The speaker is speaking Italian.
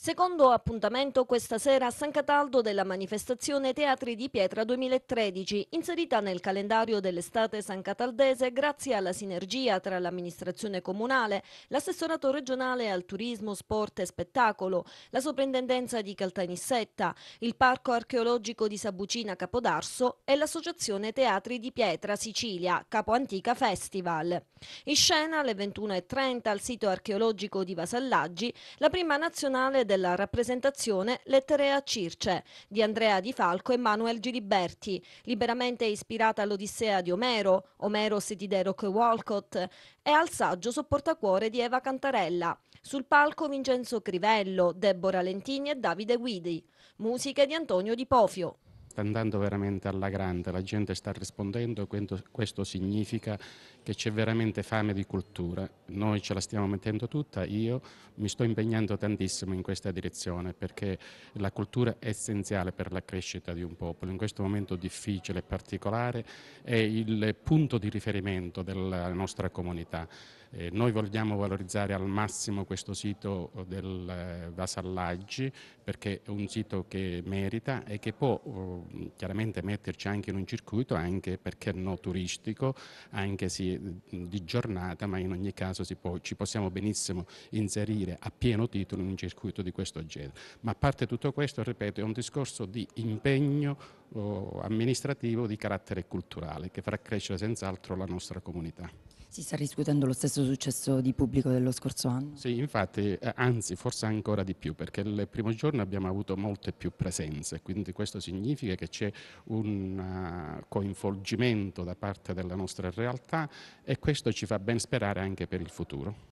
Secondo appuntamento questa sera a San Cataldo della manifestazione Teatri di Pietra 2013, inserita nel calendario dell'estate san cataldese grazie alla sinergia tra l'amministrazione comunale, l'assessorato regionale al turismo, sport e spettacolo, la soprintendenza di Caltanissetta, il parco archeologico di Sabucina Capodarso e l'associazione Teatri di Pietra Sicilia, Capo Antica Festival. In scena alle 21.30 al sito archeologico di Vasallaggi, la prima nazionale della rappresentazione Lettere a Circe di Andrea Di Falco e Manuel Giliberti, liberamente ispirata all'Odissea di Omero, Omeros di Derek Walcott e al saggio Sopportacuore di Eva Cantarella. Sul palco Vincenzo Crivello, Deborah Lentini e Davide Guidi. Musiche di Antonio Di Pofio sta andando veramente alla grande, la gente sta rispondendo e questo significa che c'è veramente fame di cultura. Noi ce la stiamo mettendo tutta, io mi sto impegnando tantissimo in questa direzione perché la cultura è essenziale per la crescita di un popolo. In questo momento difficile e particolare è il punto di riferimento della nostra comunità. Eh, noi vogliamo valorizzare al massimo questo sito del eh, Vasallaggi perché è un sito che merita e che può oh, chiaramente metterci anche in un circuito, anche perché no turistico, anche se di giornata, ma in ogni caso può, ci possiamo benissimo inserire a pieno titolo in un circuito di questo genere. Ma a parte tutto questo, ripeto, è un discorso di impegno amministrativo di carattere culturale che farà crescere senz'altro la nostra comunità. Si sta riscuotendo lo stesso successo di pubblico dello scorso anno? Sì, infatti, eh, anzi forse ancora di più, perché il primo giorno abbiamo avuto molte più presenze, quindi questo significa che c'è un uh, coinvolgimento da parte della nostra realtà e questo ci fa ben sperare anche per il futuro.